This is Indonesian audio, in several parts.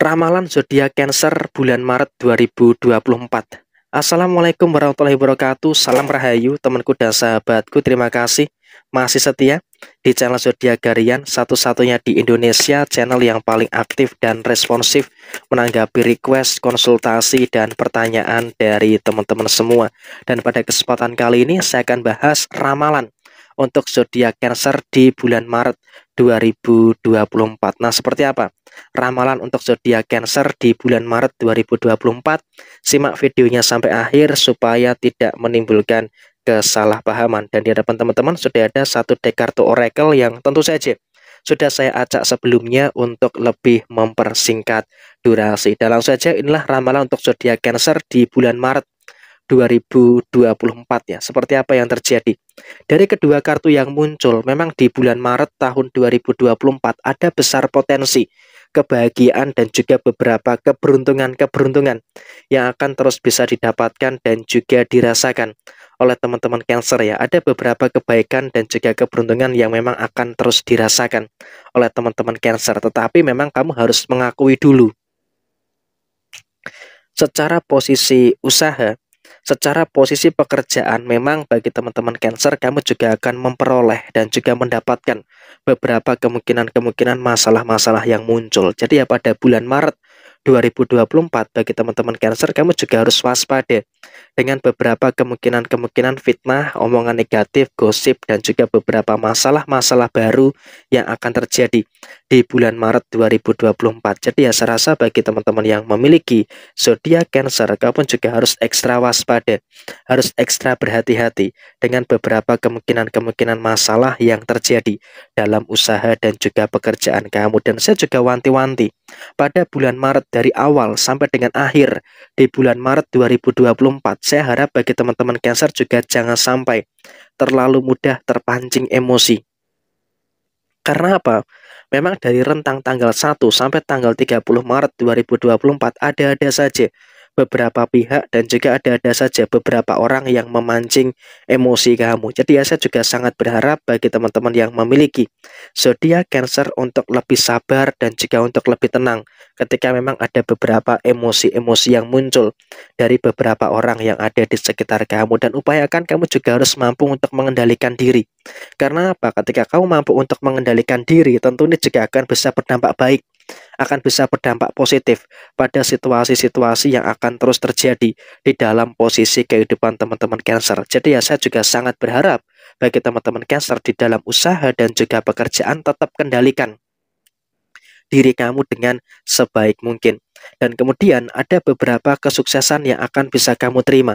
Ramalan zodiak Cancer bulan Maret 2024. Assalamualaikum warahmatullahi wabarakatuh. Salam rahayu temanku dan sahabatku. Terima kasih masih setia di channel zodiak Garian satu-satunya di Indonesia, channel yang paling aktif dan responsif menanggapi request, konsultasi dan pertanyaan dari teman-teman semua. Dan pada kesempatan kali ini saya akan bahas ramalan untuk zodiak Cancer di bulan Maret 2024. Nah, seperti apa ramalan untuk zodiak Cancer di bulan Maret 2024? Simak videonya sampai akhir supaya tidak menimbulkan kesalahpahaman. Dan di hadapan teman-teman sudah ada satu deck kartu oracle yang tentu saja sudah saya acak sebelumnya untuk lebih mempersingkat durasi. Dan langsung saja inilah ramalan untuk zodiak Cancer di bulan Maret 2024 ya. Seperti apa yang terjadi? Dari kedua kartu yang muncul, memang di bulan Maret tahun 2024 ada besar potensi kebahagiaan dan juga beberapa keberuntungan-keberuntungan yang akan terus bisa didapatkan dan juga dirasakan oleh teman-teman Cancer ya. Ada beberapa kebaikan dan juga keberuntungan yang memang akan terus dirasakan oleh teman-teman Cancer, tetapi memang kamu harus mengakui dulu secara posisi usaha secara posisi pekerjaan memang bagi teman-teman Cancer kamu juga akan memperoleh dan juga mendapatkan beberapa kemungkinan-kemungkinan masalah-masalah yang muncul. Jadi ya pada bulan Maret 2024 bagi teman-teman Cancer kamu juga harus waspada dengan beberapa kemungkinan-kemungkinan fitnah, omongan negatif, gosip dan juga beberapa masalah-masalah baru yang akan terjadi di bulan Maret 2024. Jadi ya saya rasa bagi teman-teman yang memiliki zodiak Cancer kamu juga harus ekstra waspada, harus ekstra berhati-hati dengan beberapa kemungkinan-kemungkinan masalah yang terjadi dalam usaha dan juga pekerjaan kamu dan saya juga wanti-wanti pada bulan Maret dari awal sampai dengan akhir di bulan Maret 2024, saya harap bagi teman-teman Cancer juga jangan sampai terlalu mudah terpancing emosi. Karena apa? Memang dari rentang tanggal 1 sampai tanggal 30 Maret 2024 ada-ada saja beberapa pihak dan juga ada-ada saja beberapa orang yang memancing emosi kamu. Jadi ya saya juga sangat berharap bagi teman-teman yang memiliki zodiak Cancer untuk lebih sabar dan juga untuk lebih tenang ketika memang ada beberapa emosi-emosi yang muncul dari beberapa orang yang ada di sekitar kamu dan upayakan kamu juga harus mampu untuk mengendalikan diri. Karena apa? Ketika kamu mampu untuk mengendalikan diri, tentu ini juga akan bisa berdampak baik akan bisa berdampak positif pada situasi-situasi yang akan terus terjadi di dalam posisi kehidupan teman-teman Cancer. Jadi ya saya juga sangat berharap bagi teman-teman Cancer di dalam usaha dan juga pekerjaan tetap kendalikan diri kamu dengan sebaik mungkin. Dan kemudian ada beberapa kesuksesan yang akan bisa kamu terima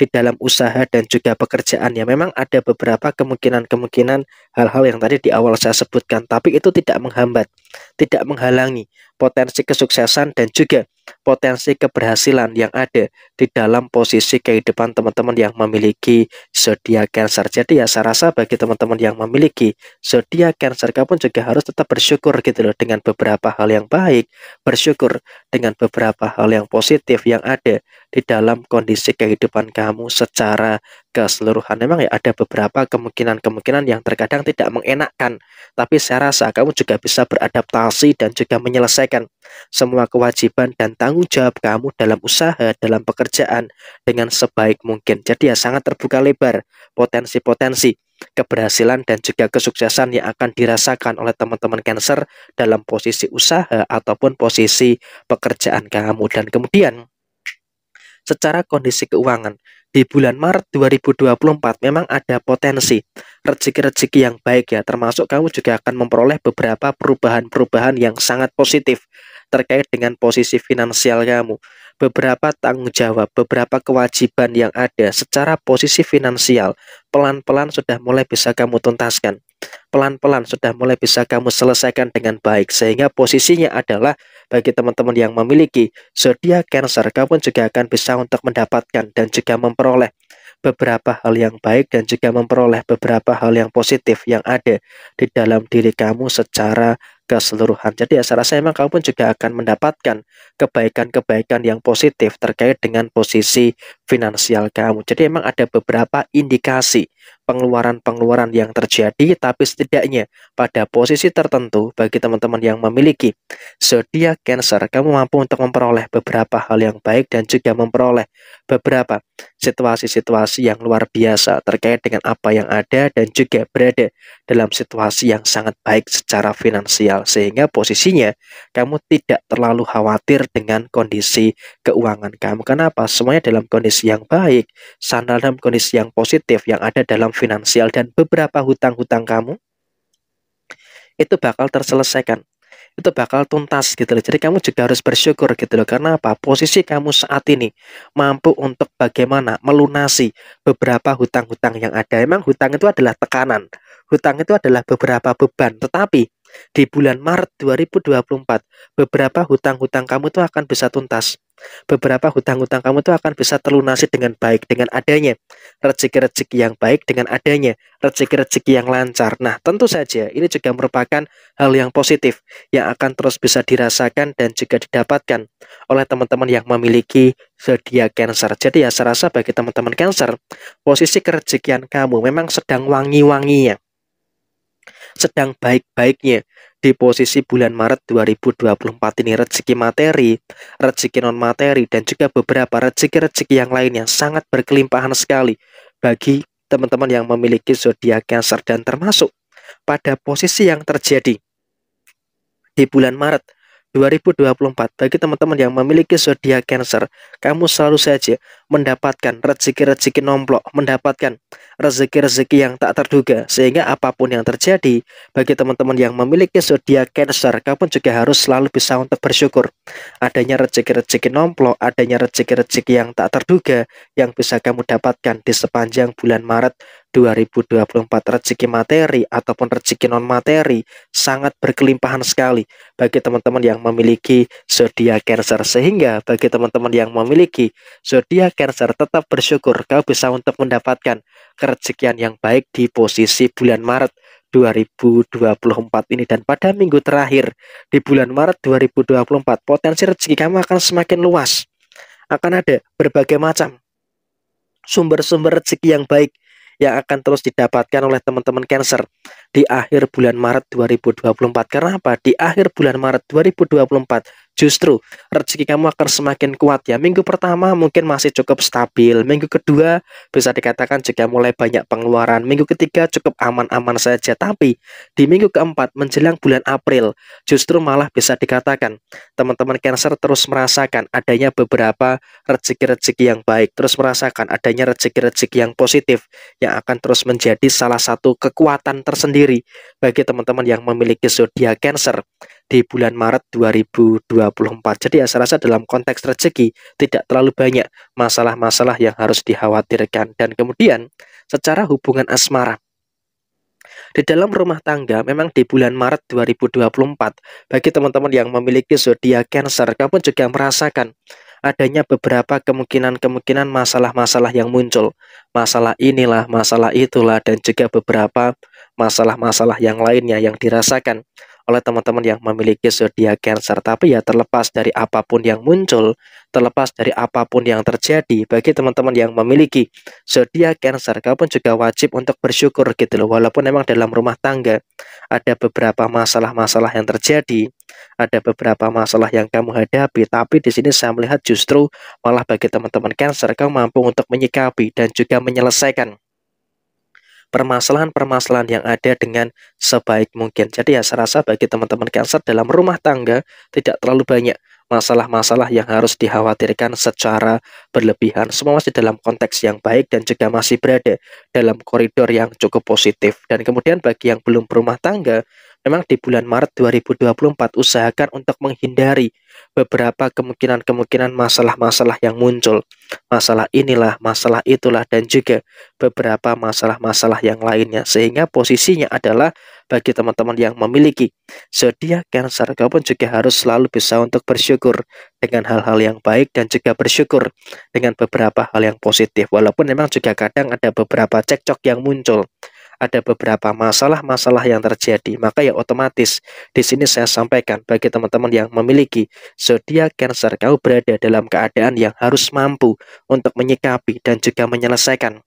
di dalam usaha dan juga pekerjaan ya Memang ada beberapa kemungkinan-kemungkinan hal-hal yang tadi di awal saya sebutkan, tapi itu tidak menghambat, tidak menghalangi potensi kesuksesan dan juga potensi keberhasilan yang ada di dalam posisi kehidupan teman-teman yang memiliki zodiak Cancer. Jadi ya saya rasa bagi teman-teman yang memiliki zodiak Cancer pun juga harus tetap bersyukur gitu loh dengan beberapa hal yang baik, bersyukur dengan beberapa hal yang positif yang ada di dalam kondisi kehidupan kamu secara keseluruhan. Memang ya ada beberapa kemungkinan-kemungkinan yang terkadang tidak mengenakkan, tapi saya rasa kamu juga bisa beradaptasi dan juga menyelesaikan semua kewajiban dan tanggung tanggung jawab kamu dalam usaha, dalam pekerjaan dengan sebaik mungkin. Jadi ya sangat terbuka lebar potensi-potensi keberhasilan dan juga kesuksesan yang akan dirasakan oleh teman-teman Cancer dalam posisi usaha ataupun posisi pekerjaan kamu. Dan kemudian secara kondisi keuangan, di bulan Maret 2024 memang ada potensi rezeki-rezeki yang baik ya termasuk kamu juga akan memperoleh beberapa perubahan-perubahan yang sangat positif terkait dengan posisi finansial kamu, beberapa tanggung jawab, beberapa kewajiban yang ada secara posisi finansial, pelan-pelan sudah mulai bisa kamu tuntaskan. Pelan-pelan sudah mulai bisa kamu selesaikan dengan baik sehingga posisinya adalah bagi teman-teman yang memiliki zodiak Cancer, kamu juga akan bisa untuk mendapatkan dan juga memperoleh beberapa hal yang baik dan juga memperoleh beberapa hal yang positif yang ada di dalam diri kamu secara keseluruhan. Jadi ya saya rasa memang kamu pun juga akan mendapatkan kebaikan-kebaikan yang positif terkait dengan posisi finansial kamu. Jadi memang ada beberapa indikasi pengeluaran-pengeluaran yang terjadi tapi setidaknya pada posisi tertentu bagi teman-teman yang memiliki zodiak Cancer kamu mampu untuk memperoleh beberapa hal yang baik dan juga memperoleh beberapa situasi-situasi yang luar biasa terkait dengan apa yang ada dan juga berada dalam situasi yang sangat baik secara finansial sehingga posisinya kamu tidak terlalu khawatir dengan kondisi keuangan kamu. Kenapa? Semuanya dalam kondisi yang baik, sandal dalam kondisi yang positif yang ada dalam finansial dan beberapa hutang-hutang kamu itu bakal terselesaikan itu bakal tuntas gitu loh. Jadi kamu juga harus bersyukur gitu loh. Karena apa? Posisi kamu saat ini mampu untuk bagaimana melunasi beberapa hutang-hutang yang ada. Emang hutang itu adalah tekanan. Hutang itu adalah beberapa beban. Tetapi di bulan Maret 2024, beberapa hutang-hutang kamu itu akan bisa tuntas. Beberapa hutang-hutang kamu itu akan bisa terlunasi dengan baik, dengan adanya rezeki-rezeki yang baik, dengan adanya rezeki-rezeki yang lancar. Nah, tentu saja ini juga merupakan hal yang positif yang akan terus bisa dirasakan dan juga didapatkan oleh teman-teman yang memiliki zodiak Cancer. Jadi ya saya rasa bagi teman-teman Cancer, posisi kerejekian kamu memang sedang wangi-wanginya sedang baik-baiknya di posisi bulan Maret 2024 ini rezeki materi, rezeki non materi dan juga beberapa rezeki-rezeki yang lain yang sangat berkelimpahan sekali bagi teman-teman yang memiliki zodiak Cancer dan termasuk pada posisi yang terjadi di bulan Maret 2024 bagi teman-teman yang memiliki zodiak Cancer, kamu selalu saja mendapatkan rezeki-rezeki nomplok, mendapatkan rezeki-rezeki yang tak terduga. Sehingga apapun yang terjadi, bagi teman-teman yang memiliki zodiak Cancer, kamu juga harus selalu bisa untuk bersyukur. Adanya rezeki-rezeki nomplok, adanya rezeki-rezeki yang tak terduga yang bisa kamu dapatkan di sepanjang bulan Maret 2024 rezeki materi ataupun rezeki non materi sangat berkelimpahan sekali bagi teman-teman yang memiliki zodiak Cancer sehingga bagi teman-teman yang memiliki zodiak Cancer, tetap bersyukur kau bisa untuk mendapatkan kerezekian yang baik di posisi bulan Maret 2024 ini dan pada minggu terakhir di bulan Maret 2024 potensi rezeki kamu akan semakin luas. Akan ada berbagai macam sumber-sumber rezeki yang baik yang akan terus didapatkan oleh teman-teman Cancer di akhir bulan Maret 2024. Karena apa? Di akhir bulan Maret 2024 justru rezeki kamu akan semakin kuat ya. Minggu pertama mungkin masih cukup stabil, minggu kedua bisa dikatakan juga mulai banyak pengeluaran, minggu ketiga cukup aman-aman saja. Tapi di minggu keempat menjelang bulan April justru malah bisa dikatakan teman-teman Cancer terus merasakan adanya beberapa rezeki-rezeki yang baik, terus merasakan adanya rezeki-rezeki yang positif yang akan terus menjadi salah satu kekuatan tersendiri bagi teman-teman yang memiliki zodiak Cancer di bulan Maret 2024. Jadi ya saya rasa dalam konteks rezeki tidak terlalu banyak masalah-masalah yang harus dikhawatirkan. Dan kemudian secara hubungan asmara. Di dalam rumah tangga memang di bulan Maret 2024 bagi teman-teman yang memiliki zodiak Cancer kamu juga merasakan adanya beberapa kemungkinan-kemungkinan masalah-masalah yang muncul. Masalah inilah, masalah itulah, dan juga beberapa masalah-masalah yang lainnya yang dirasakan oleh teman-teman yang memiliki zodiak Cancer. Tapi ya terlepas dari apapun yang muncul, terlepas dari apapun yang terjadi, bagi teman-teman yang memiliki zodiak Cancer, kau pun juga wajib untuk bersyukur gitu loh. Walaupun memang dalam rumah tangga ada beberapa masalah-masalah yang terjadi, ada beberapa masalah yang kamu hadapi, tapi di sini saya melihat justru malah bagi teman-teman Cancer kau mampu untuk menyikapi dan juga menyelesaikan permasalahan-permasalahan yang ada dengan sebaik mungkin. Jadi ya saya rasa bagi teman-teman Cancer dalam rumah tangga tidak terlalu banyak masalah-masalah yang harus dikhawatirkan secara berlebihan. Semua masih dalam konteks yang baik dan juga masih berada dalam koridor yang cukup positif. Dan kemudian bagi yang belum berumah tangga, Memang di bulan Maret 2024 usahakan untuk menghindari beberapa kemungkinan-kemungkinan masalah-masalah yang muncul. Masalah inilah, masalah itulah dan juga beberapa masalah-masalah yang lainnya. Sehingga posisinya adalah bagi teman-teman yang memiliki zodiak Cancer pun juga harus selalu bisa untuk bersyukur dengan hal-hal yang baik dan juga bersyukur dengan beberapa hal yang positif. Walaupun memang juga kadang ada beberapa cekcok yang muncul ada beberapa masalah-masalah yang terjadi. Maka ya otomatis di sini saya sampaikan bagi teman-teman yang memiliki zodiak Cancer, kau berada dalam keadaan yang harus mampu untuk menyikapi dan juga menyelesaikan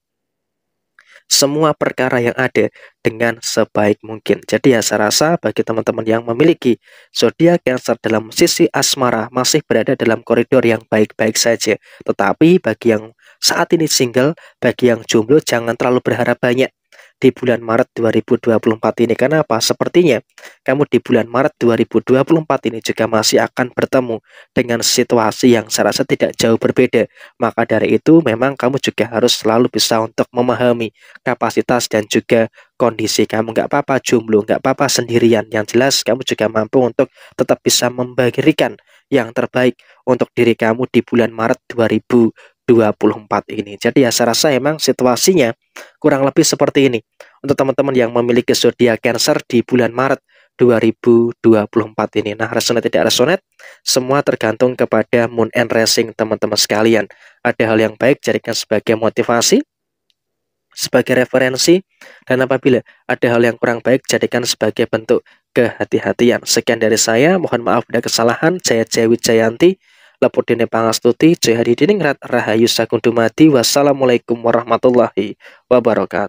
semua perkara yang ada dengan sebaik mungkin. Jadi ya saya rasa bagi teman-teman yang memiliki zodiak Cancer dalam sisi asmara masih berada dalam koridor yang baik-baik saja. Tetapi bagi yang saat ini single, bagi yang jomblo jangan terlalu berharap banyak di bulan Maret 2024 ini. Karena apa? Sepertinya kamu di bulan Maret 2024 ini juga masih akan bertemu dengan situasi yang saya rasa tidak jauh berbeda. Maka dari itu memang kamu juga harus selalu bisa untuk memahami kapasitas dan juga kondisi kamu nggak apa-apa jomblo nggak apa-apa sendirian yang jelas kamu juga mampu untuk tetap bisa membagikan yang terbaik untuk diri kamu di bulan Maret 2024 24 ini. Jadi ya saya rasa emang situasinya kurang lebih seperti ini. Untuk teman-teman yang memiliki zodiak Cancer di bulan Maret 2024 ini. Nah, resonate tidak resonate, semua tergantung kepada moon and racing teman-teman sekalian. Ada hal yang baik jadikan sebagai motivasi, sebagai referensi, dan apabila ada hal yang kurang baik jadikan sebagai bentuk kehati-hatian. Sekian dari saya, mohon maaf ada kesalahan. Saya Jawi Jayanti. Lapudene pangastuti, jaya didining rat rahayu Sakundumati, Wassalamualaikum warahmatullahi wabarakatuh.